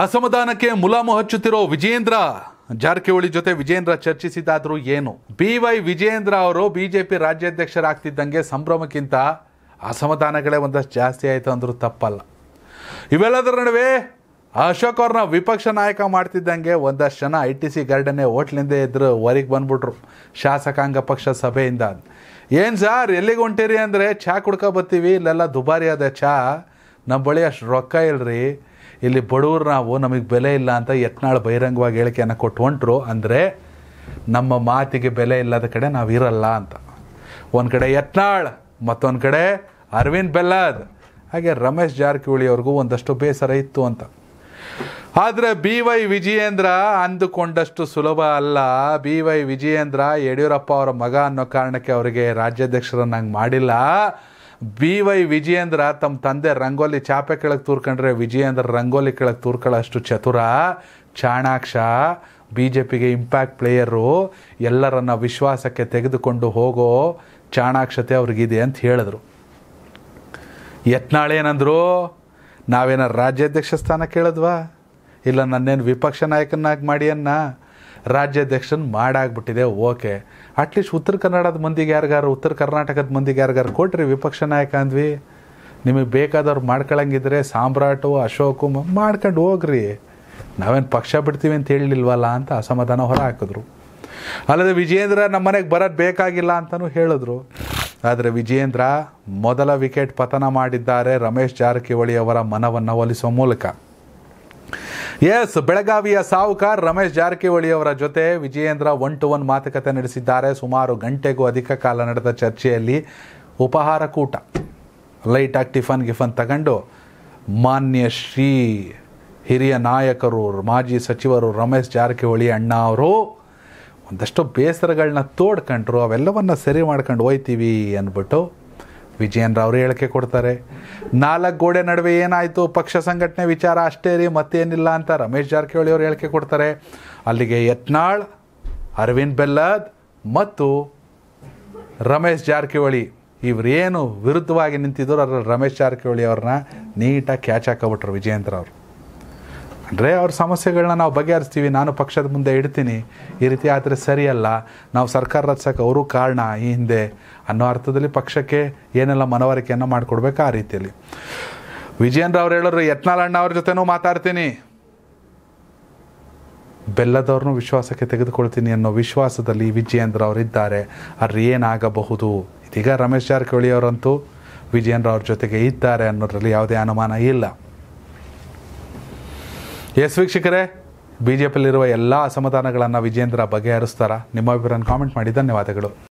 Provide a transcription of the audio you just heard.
ಅಸಮಾಧಾನಕ್ಕೆ ಮುಲಾಮು ಹಚ್ಚುತ್ತಿರೋ ವಿಜೇಂದ್ರ ಜಾರಕಿಹೊಳಿ ಜೊತೆ ವಿಜೇಂದ್ರ ಚರ್ಚಿಸಿದಾದರೂ ಏನು B Y Vijendra ಅವರು ಬಿಜೆಪಿ ರಾಜ್ಯಾಧ್ಯಕ್ಷರಾಗ್ತಿದ್ದಂಗೆ ಸಂಭ್ರಮಕ್ಕಿಂತ ಅಸಮಾಧಾನಗಳೇ ಒಂದಷ್ಟು ಜಾಸ್ತಿ ಆಯಿತು ಅಂದರೂ ತಪ್ಪಲ್ಲ ಇವೆಲ್ಲದರ ನಡುವೆ ಅಶೋಕ್ ಅವ್ರನ್ನ ವಿಪಕ್ಷ ನಾಯಕ ಮಾಡ್ತಿದ್ದಂಗೆ ಒಂದಷ್ಟು ಜನ ಐ ಟಿ ಸಿ ಗಾರ್ಡನ್ನೇ ಹೋಟ್ಲಿಂದ ಎದ್ರು ಹೊರಗೆ ಬಂದ್ಬಿಟ್ರು ಶಾಸಕಾಂಗ ಪಕ್ಷ ಸಭೆಯಿಂದ ಏನು ಸಾರ್ ಎಲ್ಲಿಗೆ ಹೊಂಟಿರಿ ಅಂದರೆ ಚಹಾ ಬರ್ತೀವಿ ಇಲ್ಲೆಲ್ಲ ದುಬಾರಿ ಅದ ಚಹಾ ನಮ್ಮ ಬಳಿ ಅಷ್ಟು ರೊಕ್ಕ ಇಲ್ರಿ ಇಲ್ಲಿ ಬಡವರು ನಾವು ನಮಗೆ ಬೆಲೆ ಇಲ್ಲ ಅಂತ ಯತ್ನಾಳ್ ಬಹಿರಂಗವಾಗಿ ಹೇಳಿಕೆಯನ್ನು ಕೊಟ್ಟು ಹೊಂಟರು ಅಂದರೆ ನಮ್ಮ ಮಾತಿಗೆ ಬೆಲೆ ಇಲ್ಲದ ಕಡೆ ನಾವು ಇರಲ್ಲ ಅಂತ ಒಂದು ಕಡೆ ಯತ್ನಾಳ್ ಮತ್ತೊಂದು ಕಡೆ ಅರವಿಂದ್ ಬೆಲ್ಲದ್ ಹಾಗೆ ರಮೇಶ್ ಜಾರಕಿಹೊಳಿ ಅವ್ರಿಗೂ ಒಂದಷ್ಟು ಬೇಸರ ಇತ್ತು ಅಂತ ಆದರೆ ಬಿ ವೈ ವಿಜಯೇಂದ್ರ ಅಂದುಕೊಂಡಷ್ಟು ಸುಲಭ ಅಲ್ಲ ಬಿ ವೈ ವಿಜಯೇಂದ್ರ ಯಡಿಯೂರಪ್ಪ ಅವರ ಮಗ ಅನ್ನೋ ಕಾರಣಕ್ಕೆ ಅವರಿಗೆ ರಾಜ್ಯಾಧ್ಯಕ್ಷರನ್ನಾಗಿ ಮಾಡಿಲ್ಲ ಬಿ ವೈ ವಿಜಯೇಂದ್ರ ತಮ್ಮ ತಂದೆ ರಂಗೋಲಿ ಚಾಪೆ ಕೆಳಗೆ ತೂರ್ಕೊಂಡ್ರೆ ವಿಜಯೇಂದ್ರ ರಂಗೋಲಿ ಕೆಳಗೆ ಅಷ್ಟು ಚತುರ ಚಾಣಾಕ್ಷ ಬಿ ಜೆ ಪಿಗೆ ಇಂಪ್ಯಾಕ್ಟ್ ಪ್ಲೇಯರು ಎಲ್ಲರನ್ನ ವಿಶ್ವಾಸಕ್ಕೆ ತೆಗೆದುಕೊಂಡು ಹೋಗೋ ಚಾಣಾಕ್ಷತೆ ಅವ್ರಿಗಿದೆ ಅಂತ ಹೇಳಿದ್ರು ಯತ್ನಾಳ್ ಏನಂದರು ನಾವೇನಾರು ರಾಜ್ಯಾಧ್ಯಕ್ಷ ಸ್ಥಾನ ಕೇಳಿದ್ವಾ ಇಲ್ಲ ನನ್ನೇನು ವಿಪಕ್ಷ ನಾಯಕನಾಗಿ ಮಾಡಿ ಅನ್ನ ರಾಜ್ಯಾಧ್ಯಕ್ಷನ್ ಮಾಡಾಗ್ಬಿಟ್ಟಿದೆ ಓಕೆ ಅಟ್ಲೀಸ್ಟ್ ಉತ್ತರ ಕನ್ನಡದ ಮಂದಿಗೆ ಯಾರಿಗಾರು ಉತ್ತರ ಕರ್ನಾಟಕದ ಮಂದಿಗೆ ಯಾರಿಗಾರು ಕೊಟ್ರಿ ವಿಪಕ್ಷ ನಾಯಕ ಅಂದ್ವಿ ನಿಮಗೆ ಬೇಕಾದವ್ರು ಮಾಡ್ಕೊಳಂಗಿದ್ರೆ ಸಾಮ್ರಾಟು ಅಶೋಕು ಮಾಡ್ಕೊಂಡು ಹೋಗ್ರಿ ನಾವೇನು ಪಕ್ಷ ಬಿಡ್ತೀವಿ ಅಂತ ಹೇಳಿಲ್ವಲ್ಲ ಅಂತ ಅಸಮಾಧಾನ ಹೊರ ಹಾಕಿದ್ರು ಅಲ್ಲದೆ ವಿಜಯೇಂದ್ರ ನಮ್ಮ ಮನೆಗೆ ಬರೋದು ಬೇಕಾಗಿಲ್ಲ ಅಂತಲೂ ಹೇಳಿದ್ರು ಆದರೆ ವಿಜಯೇಂದ್ರ ಮೊದಲ ವಿಕೆಟ್ ಪತನ ಮಾಡಿದ್ದಾರೆ ರಮೇಶ್ ಜಾರಕಿಹೊಳಿ ಅವರ ಮನವನ್ನು ಒಲಿಸುವ ಮೂಲಕ ಎಸ್ ಬೆಳಗಾವಿಯ ಸಾಹುಕಾರ್ ರಮೇಶ್ ಜಾರಕಿಹೊಳಿ ಅವರ ಜೊತೆ ವಿಜಯೇಂದ್ರ ಒನ್ ಟು ಒನ್ ಮಾತುಕತೆ ನಡೆಸಿದ್ದಾರೆ ಸುಮಾರು ಗಂಟೆಗೂ ಅಧಿಕ ಕಾಲ ನಡೆದ ಚರ್ಚೆಯಲ್ಲಿ ಉಪಹಾರ ಕೂಟ ಲೈಟಾಗಿ ಟಿಫನ್ ಗಿಫನ್ ತಗೊಂಡು ಮಾನ್ಯ ಶ್ರೀ ಹಿರಿಯ ನಾಯಕರು ಮಾಜಿ ಸಚಿವರು ರಮೇಶ್ ಜಾರಕಿಹೊಳಿ ಅಣ್ಣ ಅವರು ಒಂದಷ್ಟು ಬೇಸರಗಳನ್ನ ತೋಡ್ಕೊಂಡ್ರು ಅವೆಲ್ಲವನ್ನ ಸರಿ ಮಾಡ್ಕೊಂಡು ಹೋಯ್ತೀವಿ ಅಂದ್ಬಿಟ್ಟು ವಿಜಯನ್ ಅವರು ಹೇಳಿಕೆ ಕೊಡ್ತಾರೆ ನಾಲ್ಕು ಗೋಡೆ ನಡುವೆ ಏನಾಯಿತು ಪಕ್ಷ ಸಂಘಟನೆ ವಿಚಾರ ಅಷ್ಟೇ ರೀ ಮತ್ತೇನಿಲ್ಲ ಅಂತ ರಮೇಶ್ ಜಾರಕಿಹೊಳಿ ಅವರು ಹೇಳಿಕೆ ಕೊಡ್ತಾರೆ ಅಲ್ಲಿಗೆ ಯತ್ನಾಳ್ ಅರವಿಂದ್ ಬೆಲ್ಲದ್ ಮತ್ತು ರಮೇಶ್ ಜಾರಕಿಹೊಳಿ ಇವರೇನು ವಿರುದ್ಧವಾಗಿ ನಿಂತಿದ್ರು ಅದರಲ್ಲಿ ರಮೇಶ್ ಜಾರಕಿಹೊಳಿ ಅವ್ರನ್ನ ನೀಟಾಗಿ ಕ್ಯಾಚ್ ಹಾಕೋಬಿಟ್ರು ವಿಜಯೇಂದ್ರ ಅವರು ಅಂದರೆ ಅವ್ರ ಸಮಸ್ಯೆಗಳನ್ನ ನಾವು ಬಗೆಹರಿಸ್ತೀವಿ ನಾನು ಪಕ್ಷದ ಮುಂದೆ ಇಡ್ತೀನಿ ಈ ರೀತಿ ಆದರೆ ಸರಿಯಲ್ಲ ನಾವು ಸರ್ಕಾರ ರಚಿಸೋಕೆ ಅವರು ಕಾರಣ ಈ ಹಿಂದೆ ಅನ್ನೋ ಅರ್ಥದಲ್ಲಿ ಪಕ್ಷಕ್ಕೆ ಏನೆಲ್ಲ ಮನವರಿಕೆಯನ್ನು ಮಾಡಿಕೊಡ್ಬೇಕು ಆ ರೀತಿಯಲ್ಲಿ ವಿಜಯೇಂದ್ರ ಅವ್ರು ಹೇಳೋರು ಯತ್ನಾಲಣ್ಣ ಅವ್ರ ಜೊತೆನೂ ಮಾತಾಡ್ತೀನಿ ಬೆಲ್ಲದವ್ರನ್ನೂ ವಿಶ್ವಾಸಕ್ಕೆ ತೆಗೆದುಕೊಳ್ತೀನಿ ಅನ್ನೋ ವಿಶ್ವಾಸದಲ್ಲಿ ವಿಜಯೇಂದ್ರ ಇದ್ದಾರೆ ಅದ್ರ ಏನಾಗಬಹುದು ಇದೀಗ ರಮೇಶ್ ಜಾರಕಿಹೊಳಿ ಅವರಂತೂ ವಿಜಯೇಂದ್ರ ಅವ್ರ ಜೊತೆಗೆ ಇದ್ದಾರೆ ಅನ್ನೋದ್ರಲ್ಲಿ ಯಾವುದೇ ಅನುಮಾನ ಇಲ್ಲ ಎಸ್ ವೀಕ್ಷಕರೇ ಬಿ ಜೆ ಪಿಯಲ್ಲಿರುವ ಎಲ್ಲ ಅಸಮಾಧಾನಗಳನ್ನು ವಿಜೇಂದ್ರ ಬಗೆಹರಿಸ್ತಾರಾ ನಿಮ್ಮ ಅಭಿಪ್ರಾಯ ಕಾಮೆಂಟ್ ಮಾಡಿ ಧನ್ಯವಾದಗಳು